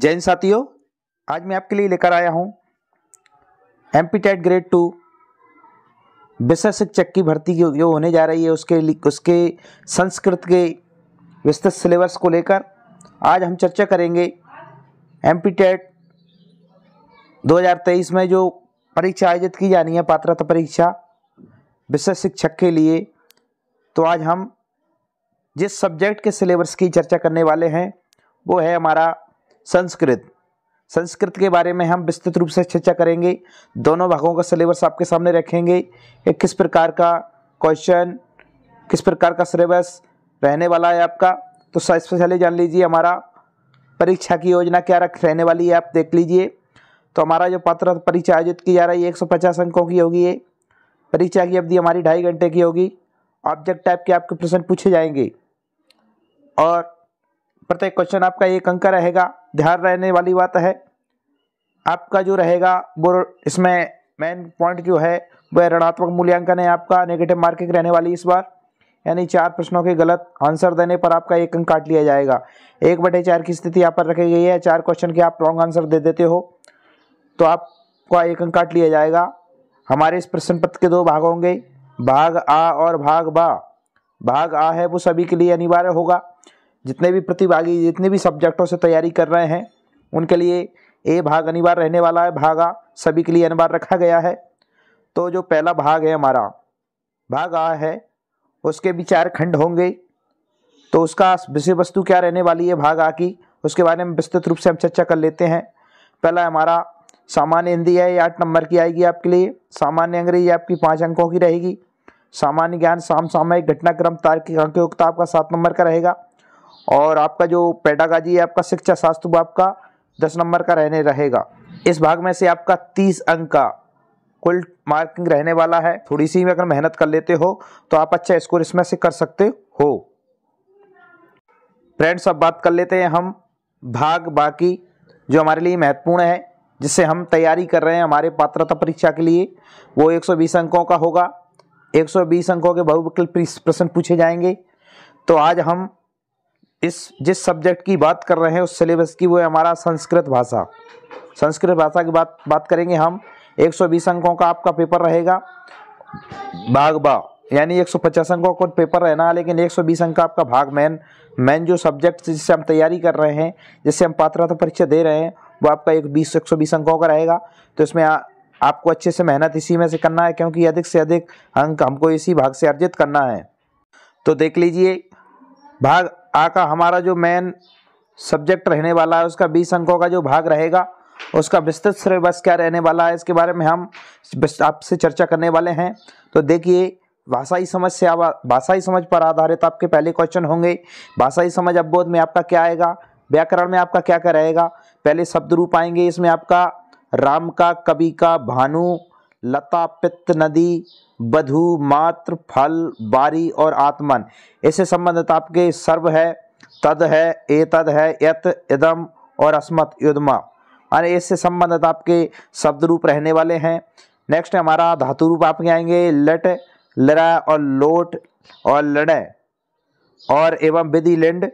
जैन साथियों आज मैं आपके लिए लेकर आया हूँ M P TET grade two विशेषक चेक की भर्ती की जो होने जा रही है उसके उसके संस्कृत के विस्तृत सिलेबस को लेकर आज हम चर्चा करेंगे एम पी टेट दो में जो परीक्षा आयोजित की जानी है पात्रता परीक्षा विशेष शिक्षक के लिए तो आज हम जिस सब्जेक्ट के सिलेबस की चर्चा करने वाले हैं वो है हमारा संस्कृत संस्कृत के बारे में हम विस्तृत रूप से चर्चा करेंगे दोनों भागों का सिलेबस आपके सामने रखेंगे एक किस प्रकार का क्वेश्चन किस प्रकार का सिलेबस रहने वाला है आपका तो सबसे पहले जान लीजिए हमारा परीक्षा की योजना क्या रख रहने वाली है आप देख लीजिए तो हमारा जो पात्र परीक्षा आयोजित की जा रही है एक सौ पचास अंकों की होगी ये परीक्षा की अवधि हमारी ढाई घंटे की होगी ऑब्जेक्ट टाइप के आपके प्रश्न पूछे जाएंगे और प्रत्येक क्वेश्चन आपका एक अंक रहेगा ध्यान रहने वाली बात है आपका जो रहेगा वो इसमें मेन पॉइंट जो है वह ऋणात्मक मूल्यांकन है आपका नेगेटिव मार्किंग रहने वाली इस बार यानी चार प्रश्नों के गलत आंसर देने पर आपका एक अंक काट लिया जाएगा एक बटे चार की स्थिति यहाँ पर रखी गई है चार क्वेश्चन के आप रॉन्ग आंसर दे देते हो तो आपका एक अंक काट लिया जाएगा हमारे इस प्रश्न पत्र के दो भाग होंगे भाग आ और भाग बा भाग आ है वो सभी के लिए अनिवार्य होगा जितने भी प्रतिभागी जितने भी सब्जेक्टों से तैयारी कर रहे हैं उनके लिए ए भाग अनिवार्य रहने वाला है भागा सभी के लिए अनिवार्य रखा गया है तो जो पहला भाग है हमारा भाग आ है उसके भी चार खंड होंगे तो उसका विषय वस्तु क्या रहने वाली है भाग आ की उसके बारे में विस्तृत रूप से हम चर्चा कर लेते हैं पहला हमारा सामान्य हिंदी है आठ नंबर की आएगी आपके लिए सामान्य अंग्रेजी आपकी पाँच अंकों की रहेगी सामान्य ज्ञान साम सामयिक घटनाक्रम तार्किक अंकों किताब का सात नंबर का रहेगा और आपका जो पेडागाजी है आपका शिक्षा शास्त्र वो आपका दस नंबर का रहने रहेगा इस भाग में से आपका तीस अंक का कुल मार्किंग रहने वाला है थोड़ी सी अगर मेहनत कर लेते हो तो आप अच्छा स्कोर इसमें से कर सकते हो फ्रेंड्स अब बात कर लेते हैं हम भाग बाकी जो हमारे लिए महत्वपूर्ण है जिससे हम तैयारी कर रहे हैं हमारे पात्रता परीक्षा के लिए वो 120 अंकों का होगा 120 अंकों के बहुविकल्प प्रश्न पूछे जाएंगे तो आज हम इस जिस सब्जेक्ट की बात कर रहे हैं उस सिलेबस की वो है हमारा संस्कृत भाषा संस्कृत भाषा की बात बात करेंगे हम 120 अंकों का आपका पेपर रहेगा भाग बा यानी 150 अंकों का पेपर रहना लेकिन 120 अंक का आपका भाग मैन मैन जो सब्जेक्ट जिससे हम तैयारी कर रहे हैं जिससे हम पात्रता तो परीक्षा दे रहे हैं वो आपका एक बीस एक सौ बीस अंकों का रहेगा तो इसमें आ, आपको अच्छे से मेहनत इसी में से करना है क्योंकि अधिक से अधिक अंक हमको इसी भाग से अर्जित करना है तो देख लीजिए भाग आ का हमारा जो मेन सब्जेक्ट रहने वाला है उसका बीस अंकों का जो भाग रहेगा उसका विस्तृत सिलेबस क्या रहने वाला है इसके बारे में हम आपसे चर्चा करने वाले हैं तो देखिए भाषाई समझ से आवा भाषाई समझ पर आधारित आपके पहले क्वेश्चन होंगे भाषाई समझ अवबोध में आपका क्या आएगा व्याकरण में आपका क्या क्या रहेगा पहले शब्द रूप आएंगे इसमें आपका राम का कवि का भानु लता पित्त नदी बधु मात्र फल बारी और आत्मन इससे संबंधित आपके सर्व है तद है ए तद है यत इदम और अस्मत युद्मा अरे इससे संबंधित आपके शब्द रूप रहने वाले हैं नेक्स्ट हमारा धातु रूप आपके आएंगे लट लड़ा और लोट और लड़े और एवं विधि लिंड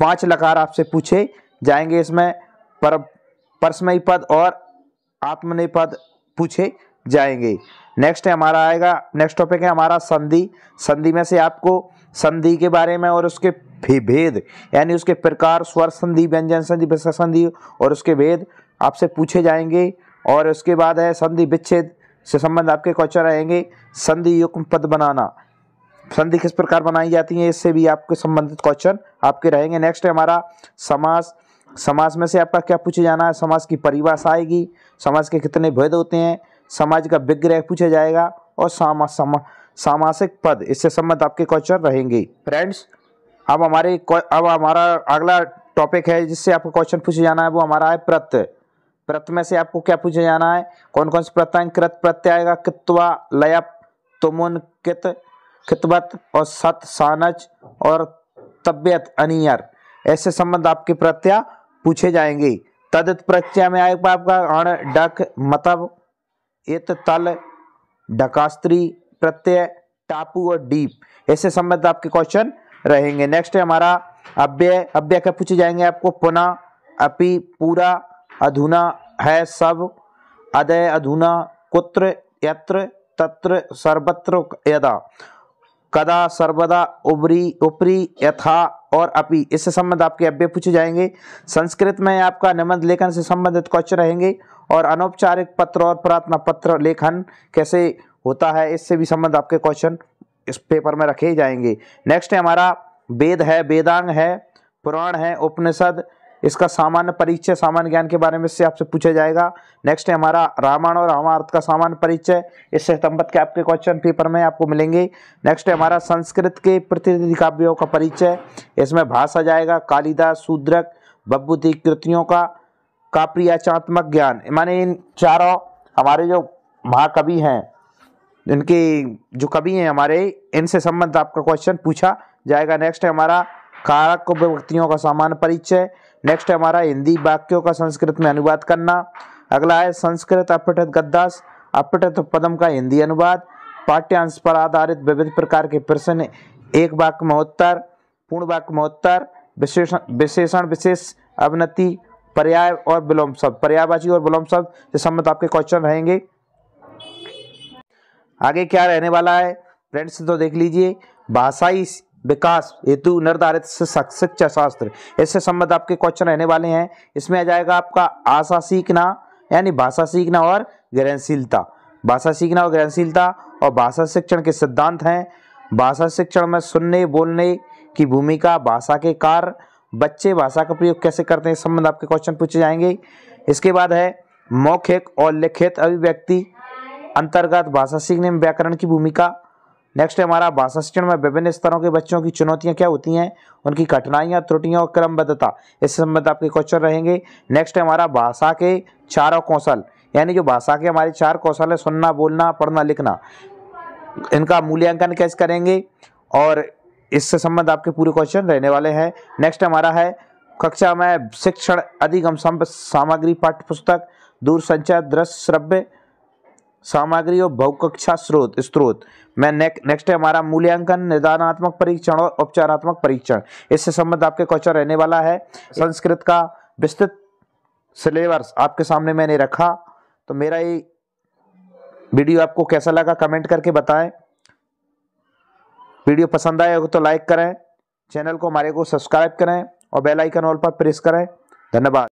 पांच लकार आपसे पूछे जाएंगे इसमें पर परसमयी पद और आत्मनिपद पूछे जाएंगे नेक्स्ट है हमारा आएगा नेक्स्ट टॉपिक है हमारा संधि संधि में से आपको संधि के बारे में और उसके भेद यानी उसके प्रकार स्वर संधि व्यंजन संधि विशेष संधि और उसके भेद आपसे पूछे जाएंगे और उसके बाद है संधि विच्छेद से संबंध आपके क्वेश्चन रहेंगे संधि युग्म पद बनाना संधि किस प्रकार बनाई जाती है इससे भी आपके संबंधित क्वेश्चन आपके रहेंगे नेक्स्ट है हमारा समास समास में से आपका क्या पूछे जाना है समास की परिभाषा आएगी समास के कितने भेद होते हैं समाज का विग्रह पूछा जाएगा और सामा सामा सामासिक पद इससे संबंध आपके क्वेश्चन रहेंगे फ्रेंड्स अब हमारे अब हमारा अगला टॉपिक है जिससे आपको क्वेश्चन पूछे जाना है वो हमारा है प्रत्यय प्रत में से आपको क्या पूछा जाना है कौन कौन से प्रत्यय कृत प्रत्यय आएगा कित्वा लयप तुमुन कित खितबत और सत सानच और तबियत अनियर ऐसे संबंध आपके प्रत्यय पूछे जाएंगे तदित प्रत्यय में आएगा आपका अण डक मतब एत तल डकास्त्री प्रत्यय टापू और डीप ऐसे संबंध आपके क्वेश्चन रहेंगे नेक्स्ट है हमारा अव्यय अव्यय क्या पूछे जाएंगे आपको पुनः अपि पूरा अधुना है सब अदय अधुना कुत्र यत्र तत्र सर्वत्र यदा कदा सर्वदा उबरी उपरी यथा और अपि इससे संबंध आपके अव्यय पूछे जाएंगे संस्कृत में आपका निबंध लेखन से संबंधित क्वेश्चन रहेंगे और अनौपचारिक पत्र और प्रार्थना पत्र लेखन कैसे होता है इससे भी संबंध आपके क्वेश्चन इस पेपर में रखे जाएंगे नेक्स्ट है हमारा वेद है वेदांग है पुराण है उपनिषद इसका सामान्य परिचय सामान्य ज्ञान के बारे में इससे आपसे पूछा जाएगा नेक्स्ट है हमारा रामायण और रामार्थ का सामान्य परिचय इससे संबंध के आपके क्वेश्चन पेपर में आपको मिलेंगे नेक्स्ट है हमारा संस्कृत के प्रतिनिधि काव्यों का परिचय इसमें भाषा जाएगा कालिदास शूद्रक बब्बू कृतियों का का प्रियाचात्मक ज्ञान माने इन चारों हमारे जो महाकवि हैं इनके जो कवि हैं हमारे इनसे संबंध आपका क्वेश्चन पूछा जाएगा नेक्स्ट है हमारा कारक व्यक्तियों का सामान्य परिचय नेक्स्ट है हमारा हिंदी वाक्यों का संस्कृत में अनुवाद करना अगला है संस्कृत अपठित गद्दास अपठित पदम का हिंदी अनुवाद पाठ्यांश पर आधारित विविध प्रकार के प्रश्न एक वाक्य महोत्तर पूर्ण वाक्य महोत्तर विशेषण विशेषण विशेष अवनति पर्याय और विलोम शब्द पर्यायवाची और विलोम शब्द से संबंध आपके क्वेश्चन रहेंगे आगे क्या रहने वाला है फ्रेंड्स तो देख लीजिए भाषाई विकास हेतु निर्धारित शिक्षा शास्त्र इससे संबंध आपके क्वेश्चन रहने वाले हैं इसमें आ जाएगा आपका आशा सीखना यानी भाषा सीखना और ग्रहणशीलता भाषा सीखना और ग्रहणशीलता और भाषा शिक्षण के सिद्धांत हैं भाषा शिक्षण में सुनने बोलने की भूमिका भाषा के कार्य बच्चे भाषा का प्रयोग कैसे करते हैं इस संबंध आपके क्वेश्चन पूछे जाएंगे इसके बाद है मौखिक और लिखित अभिव्यक्ति अंतर्गत भाषा सीखने में व्याकरण की भूमिका नेक्स्ट है हमारा भाषा शिक्षण में विभिन्न स्तरों के बच्चों की चुनौतियां क्या होती हैं उनकी कठिनाइयां त्रुटियां और क्रमबद्धता इस संबंध आपके क्वेश्चन रहेंगे नेक्स्ट है हमारा भाषा के चारों कौशल यानी जो भाषा के हमारे चार कौशल है सुनना बोलना पढ़ना लिखना इनका मूल्यांकन कैसे करेंगे और इससे संबंध आपके पूरे क्वेश्चन रहने वाले हैं नेक्स्ट हमारा है कक्षा में शिक्षण अधिगम सामग्री पाठ्य पुस्तक दूरसंचार दृश्य श्रव्य सामग्री और बहुकक्षा स्रोत स्रोत मैं नेक, नेक्स्ट है हमारा मूल्यांकन निदानात्मक परीक्षण और उपचारात्मक परीक्षण इससे संबंध आपके क्वेश्चन रहने वाला है संस्कृत का विस्तृत सिलेबस आपके सामने मैंने रखा तो मेरा ये वीडियो आपको कैसा लगा कमेंट करके बताएं वीडियो पसंद आया हो तो लाइक करें चैनल को हमारे को सब्सक्राइब करें और बेल आइकन ऑल पर प्रेस करें धन्यवाद